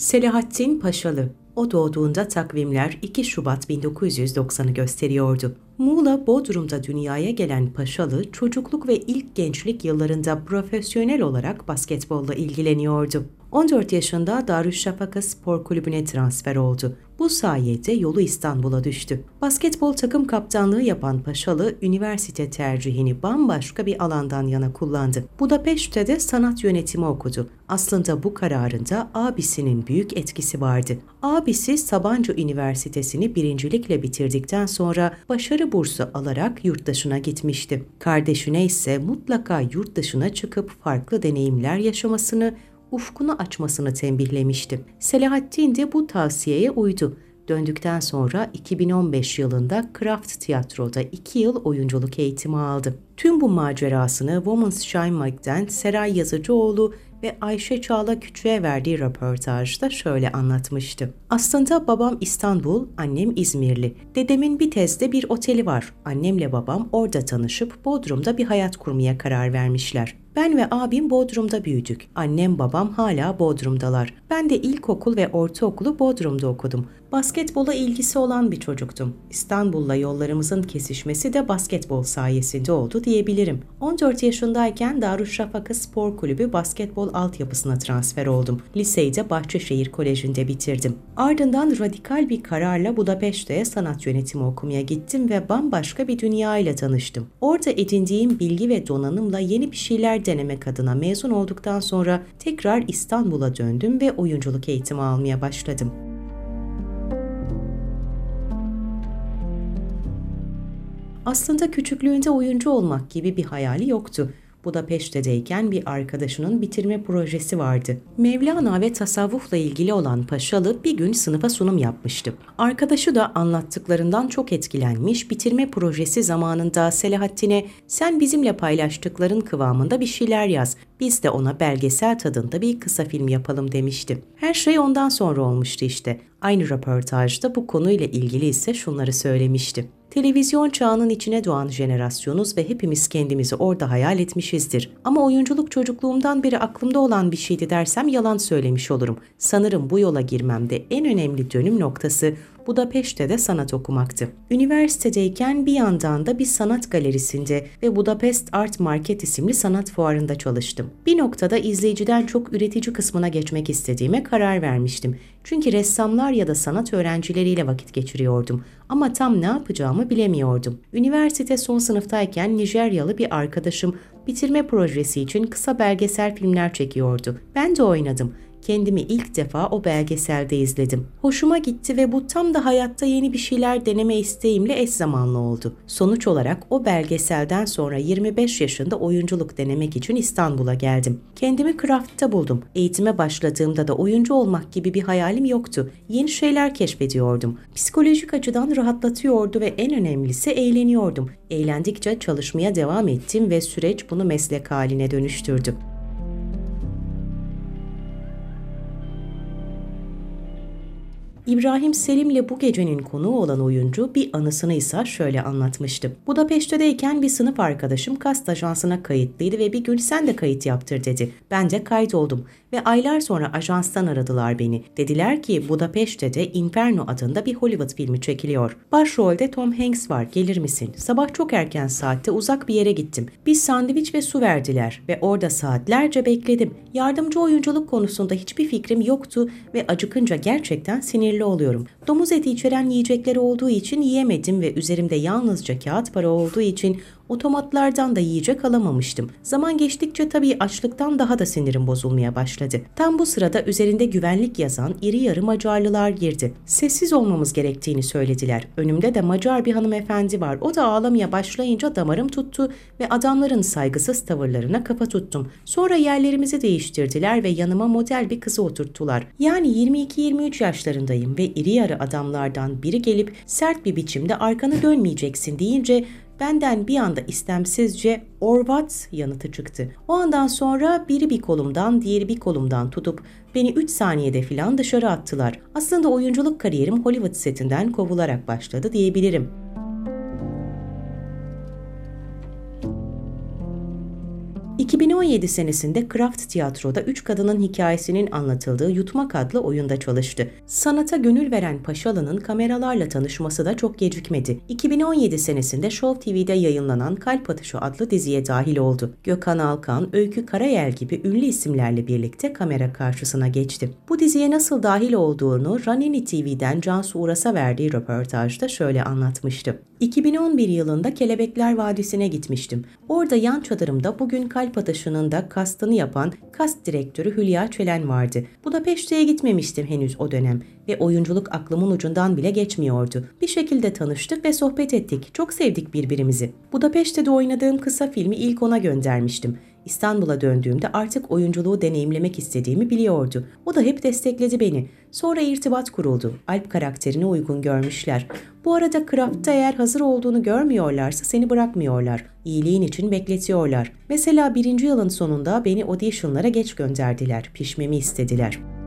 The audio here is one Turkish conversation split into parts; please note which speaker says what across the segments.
Speaker 1: Selahattin Paşalı. O doğduğunda takvimler 2 Şubat 1990'ı gösteriyordu. Muğla Bodrum'da dünyaya gelen Paşalı, çocukluk ve ilk gençlik yıllarında profesyonel olarak basketbolla ilgileniyordu. 14 yaşında Darüşşafaka Spor Kulübü'ne transfer oldu. Bu sayede yolu İstanbul'a düştü. Basketbol takım kaptanlığı yapan Paşalı, üniversite tercihini bambaşka bir alandan yana kullandı. Budapeşte de sanat yönetimi okudu. Aslında bu kararında abisinin büyük etkisi vardı. Abisi Sabancı Üniversitesi'ni birincilikle bitirdikten sonra başarı bursu alarak yurtdışına gitmişti. Kardeşine ise mutlaka yurtdışına çıkıp farklı deneyimler yaşamasını, ufkunu açmasını tembihlemişti. Selahattin de bu tavsiyeye uydu. Döndükten sonra 2015 yılında Kraft Tiyatro'da 2 yıl oyunculuk eğitimi aldı. Tüm bu macerasını Woman's Shine Mike'den Seray Yazıcıoğlu ve Ayşe Çağla Küçü'ye verdiği röportajda şöyle anlatmıştı. Aslında babam İstanbul, annem İzmirli. Dedemin bir tezde bir oteli var. Annemle babam orada tanışıp Bodrum'da bir hayat kurmaya karar vermişler. Ben ve abim Bodrum'da büyüdük. Annem babam hala Bodrum'dalar. Ben de ilkokul ve ortaokulu Bodrum'da okudum. Basketbola ilgisi olan bir çocuktum. İstanbul'la yollarımızın kesişmesi de basketbol sayesinde oldu diyebilirim. 14 yaşındayken Darüşşafaka Spor Kulübü basketbol altyapısına transfer oldum. Liseyi de Bahçeşehir Koleji'nde bitirdim. Ardından radikal bir kararla Budapeşte'ye sanat yönetimi okumaya gittim ve bambaşka bir dünya ile tanıştım. Orada edindiğim bilgi ve donanımla yeni bir şeyler denemek adına mezun olduktan sonra tekrar İstanbul'a döndüm ve oyunculuk eğitimi almaya başladım. Aslında küçüklüğünde oyuncu olmak gibi bir hayali yoktu. Budapeşte'deyken bir arkadaşının bitirme projesi vardı. Mevlana ve tasavvufla ilgili olan Paşalı bir gün sınıfa sunum yapmıştı. Arkadaşı da anlattıklarından çok etkilenmiş, bitirme projesi zamanında Selahattin'e sen bizimle paylaştıkların kıvamında bir şeyler yaz, biz de ona belgesel tadında bir kısa film yapalım demişti. Her şey ondan sonra olmuştu işte. Aynı röportajda bu konuyla ilgili ise şunları söylemişti. Televizyon çağının içine doğan jenerasyonuz ve hepimiz kendimizi orada hayal etmişizdir. Ama oyunculuk çocukluğumdan beri aklımda olan bir şeydi dersem yalan söylemiş olurum. Sanırım bu yola girmemde en önemli dönüm noktası Budapeşte'de sanat okumaktı. Üniversitedeyken bir yandan da bir sanat galerisinde ve Budapest Art Market isimli sanat fuarında çalıştım. Bir noktada izleyiciden çok üretici kısmına geçmek istediğime karar vermiştim. Çünkü ressamlar ya da sanat öğrencileriyle vakit geçiriyordum ama tam ne yapacağımı bilemiyordum. Üniversite son sınıftayken Nijeryalı bir arkadaşım bitirme projesi için kısa belgesel filmler çekiyordu. Ben de oynadım. Kendimi ilk defa o belgeselde izledim. Hoşuma gitti ve bu tam da hayatta yeni bir şeyler deneme isteğimle eş zamanlı oldu. Sonuç olarak o belgeselden sonra 25 yaşında oyunculuk denemek için İstanbul'a geldim. Kendimi Kraft'ta buldum. Eğitime başladığımda da oyuncu olmak gibi bir hayalim yoktu. Yeni şeyler keşfediyordum. Psikolojik açıdan rahatlatıyordu ve en önemlisi eğleniyordum. Eğlendikçe çalışmaya devam ettim ve süreç bunu meslek haline dönüştürdü. İbrahim Selim'le bu gecenin konuğu olan oyuncu bir anısını ise şöyle anlatmıştı. Budapeşte'deyken bir sınıf arkadaşım kast ajansına kayıtlıydı ve bir gün sen de kayıt yaptır dedi. Ben de kaydoldum ve aylar sonra ajanstan aradılar beni. Dediler ki Budapeşte'de Inferno adında bir Hollywood filmi çekiliyor. Başrolde Tom Hanks var gelir misin? Sabah çok erken saatte uzak bir yere gittim. Bir sandviç ve su verdiler ve orada saatlerce bekledim. Yardımcı oyunculuk konusunda hiçbir fikrim yoktu ve acıkınca gerçekten sinirli oluyorum. Domuz eti içeren yiyecekleri olduğu için yiyemedim ve üzerimde yalnızca kağıt para olduğu için Otomatlardan da yiyecek alamamıştım. Zaman geçtikçe tabii açlıktan daha da sinirim bozulmaya başladı. Tam bu sırada üzerinde güvenlik yazan iri yarı Macarlılar girdi. Sessiz olmamız gerektiğini söylediler. Önümde de Macar bir hanımefendi var. O da ağlamaya başlayınca damarım tuttu ve adamların saygısız tavırlarına kafa tuttum. Sonra yerlerimizi değiştirdiler ve yanıma model bir kızı oturttular. Yani 22-23 yaşlarındayım ve iri yarı adamlardan biri gelip sert bir biçimde arkanı dönmeyeceksin deyince Benden bir anda istemsizce Orvat yanıtı çıktı. O andan sonra biri bir kolumdan diğeri bir kolumdan tutup beni 3 saniyede filan dışarı attılar. Aslında oyunculuk kariyerim Hollywood setinden kovularak başladı diyebilirim. 2017 senesinde Kraft Tiyatro'da üç kadının hikayesinin anlatıldığı Yutmak adlı oyunda çalıştı. Sanata gönül veren Paşalı'nın kameralarla tanışması da çok gecikmedi. 2017 senesinde Show TV'de yayınlanan Kalp Atışı adlı diziye dahil oldu. Gökhan Alkan, Öykü Karayel gibi ünlü isimlerle birlikte kamera karşısına geçti. Bu diziye nasıl dahil olduğunu Ranini TV'den Cansu Uras'a verdiği röportajda şöyle anlatmıştı. 2011 yılında Kelebekler Vadisi'ne gitmiştim. Orada yan çadırımda bugün kalp atışının da kastını yapan kast direktörü Hülya Çelen vardı. Bu da peşteye gitmemiştim henüz o dönem ve oyunculuk aklımın ucundan bile geçmiyordu. Bir şekilde tanıştık ve sohbet ettik. Çok sevdik birbirimizi. Bu da peştede oynadığım kısa filmi ilk ona göndermiştim. İstanbul'a döndüğümde artık oyunculuğu deneyimlemek istediğimi biliyordu. O da hep destekledi beni. Sonra irtibat kuruldu. Alp karakterini uygun görmüşler. Bu arada Kraft'ta eğer hazır olduğunu görmüyorlarsa seni bırakmıyorlar. İyiliğin için bekletiyorlar. Mesela birinci yılın sonunda beni auditionlara geç gönderdiler. Pişmemi istediler.''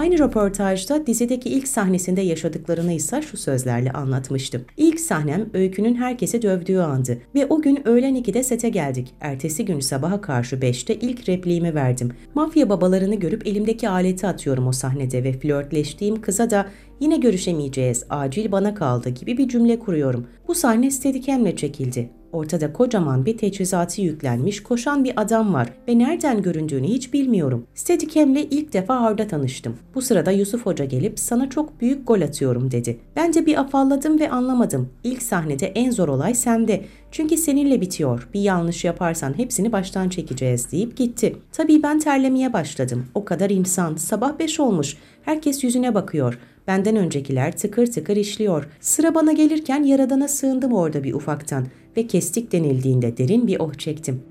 Speaker 1: Aynı röportajda dizideki ilk sahnesinde yaşadıklarını ise şu sözlerle anlatmıştım. İlk sahnem öykünün herkese dövdüğü andı ve o gün öğlen 2'de sete geldik. Ertesi gün sabaha karşı 5'te ilk repliğimi verdim. Mafya babalarını görüp elimdeki aleti atıyorum o sahnede ve flörtleştiğim kıza da yine görüşemeyeceğiz, acil bana kaldı gibi bir cümle kuruyorum. Bu sahne istedikemle çekildi. Ortada kocaman bir teçhizatı yüklenmiş koşan bir adam var ve nereden göründüğünü hiç bilmiyorum. Steadicam'le ilk defa Arda tanıştım. Bu sırada Yusuf Hoca gelip sana çok büyük gol atıyorum dedi. Ben de bir afalladım ve anlamadım. İlk sahnede en zor olay sende. Çünkü seninle bitiyor. Bir yanlış yaparsan hepsini baştan çekeceğiz deyip gitti. Tabii ben terlemeye başladım. O kadar insan. Sabah 5 olmuş. Herkes yüzüne bakıyor. Benden öncekiler tıkır tıkır işliyor. Sıra bana gelirken yaradana sığındım orada bir ufaktan ve kestik denildiğinde derin bir oh çektim.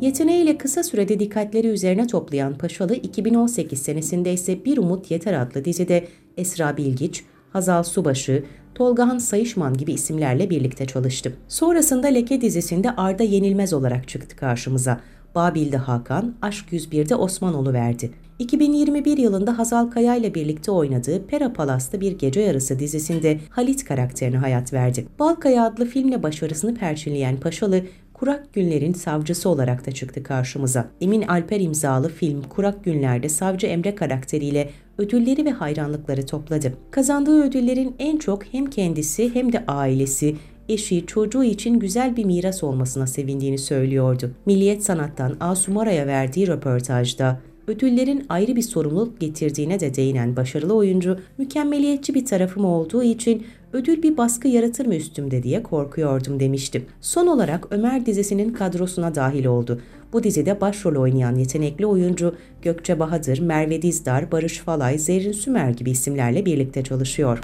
Speaker 1: Yeteneğiyle kısa sürede dikkatleri üzerine toplayan Paşalı 2018 senesinde ise Bir Umut Yeter adlı dizide Esra Bilgiç, Hazal Subaşı, Tolgahan Sayışman gibi isimlerle birlikte çalıştım. Sonrasında Leke dizisinde Arda Yenilmez olarak çıktı karşımıza. Babil'de Hakan, Aşk 101'de Osmanoğlu verdi. 2021 yılında Hazal Kaya ile birlikte oynadığı Pera Palas'ta Bir Gece Yarısı dizisinde Halit karakterine hayat verdi. Balkaya adlı filmle başarısını perçinleyen Paşalı, Kurak Günler'in savcısı olarak da çıktı karşımıza. Emin Alper imzalı film Kurak Günler'de savcı Emre karakteriyle ödülleri ve hayranlıkları topladı. Kazandığı ödüllerin en çok hem kendisi hem de ailesi eşi, çocuğu için güzel bir miras olmasına sevindiğini söylüyordu. Milliyet Sanat'tan Asumara'ya verdiği röportajda ödüllerin ayrı bir sorumluluk getirdiğine de değinen başarılı oyuncu, mükemmeliyetçi bir tarafım olduğu için ödül bir baskı yaratır mı üstümde diye korkuyordum demişti. Son olarak Ömer dizisinin kadrosuna dahil oldu. Bu dizide başrol oynayan yetenekli oyuncu Gökçe Bahadır, Merve Dizdar, Barış Falay, Zerrin Sümer gibi isimlerle birlikte çalışıyor.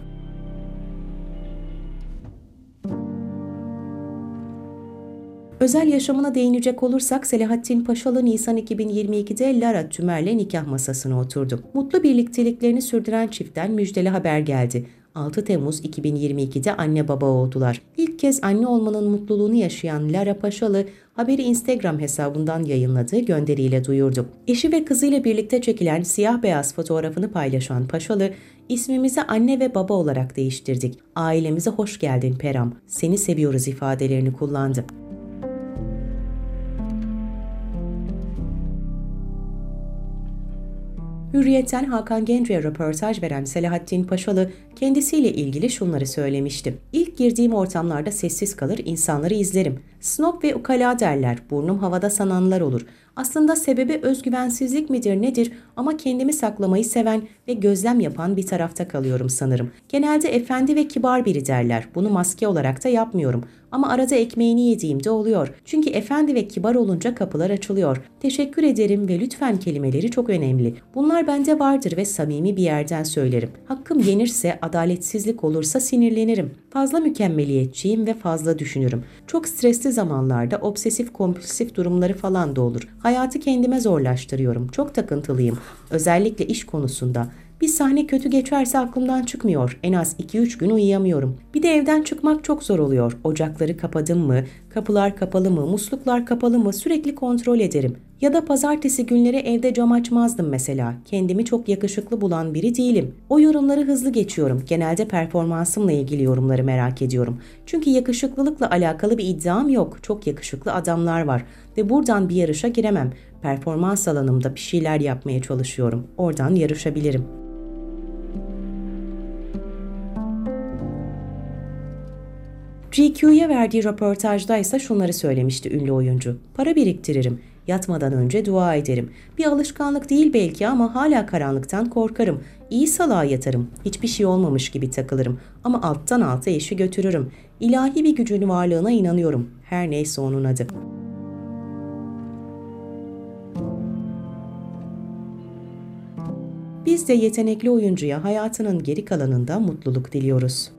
Speaker 1: Özel yaşamına değinecek olursak Selahattin Paşalı Nisan 2022'de Lara Tümer'le nikah masasına oturdu. Mutlu birlikteliklerini sürdüren çiftten müjdeli haber geldi. 6 Temmuz 2022'de anne baba oldular. İlk kez anne olmanın mutluluğunu yaşayan Lara Paşalı haberi Instagram hesabından yayınladığı gönderiyle duyurdu. Eşi ve kızıyla birlikte çekilen siyah beyaz fotoğrafını paylaşan Paşalı, ismimizi anne ve baba olarak değiştirdik. Ailemize hoş geldin Peram, seni seviyoruz ifadelerini kullandı. Hürriyet'ten Hakan Gence'ye röportaj veren Selahattin Paşalı kendisiyle ilgili şunları söylemişti. İlk girdiğim ortamlarda sessiz kalır, insanları izlerim. Snob ve ukala derler, burnum havada sananlar olur. Aslında sebebi özgüvensizlik midir nedir ama kendimi saklamayı seven ve gözlem yapan bir tarafta kalıyorum sanırım. Genelde efendi ve kibar biri derler. Bunu maske olarak da yapmıyorum. Ama arada ekmeğini yediğimde oluyor. Çünkü efendi ve kibar olunca kapılar açılıyor. Teşekkür ederim ve lütfen kelimeleri çok önemli. Bunlar bende vardır ve samimi bir yerden söylerim. Hakkım yenirse, adaletsizlik olursa sinirlenirim. Fazla mükemmeliyetçiyim ve fazla düşünürüm. Çok stresli zamanlarda obsesif kompulsif durumları falan da olur. Hayatı kendime zorlaştırıyorum. Çok takıntılıyım. Özellikle iş konusunda. Bir sahne kötü geçerse aklımdan çıkmıyor. En az 2-3 gün uyuyamıyorum. Bir de evden çıkmak çok zor oluyor. Ocakları kapadım mı? Kapılar kapalı mı? Musluklar kapalı mı? Sürekli kontrol ederim. Ya da pazartesi günleri evde cam açmazdım mesela. Kendimi çok yakışıklı bulan biri değilim. O yorumları hızlı geçiyorum. Genelde performansımla ilgili yorumları merak ediyorum. Çünkü yakışıklılıkla alakalı bir iddiam yok. Çok yakışıklı adamlar var ve buradan bir yarışa giremem. Performans alanımda bir şeyler yapmaya çalışıyorum. Oradan yarışabilirim. GQ'ya verdiği röportajda ise şunları söylemişti ünlü oyuncu. Para biriktiririm. Yatmadan önce dua ederim. Bir alışkanlık değil belki ama hala karanlıktan korkarım. İyi salağa yatarım. Hiçbir şey olmamış gibi takılırım. Ama alttan alta eşi götürürüm. İlahi bir gücün varlığına inanıyorum. Her neyse onun adı. Biz de yetenekli oyuncuya hayatının geri kalanında mutluluk diliyoruz.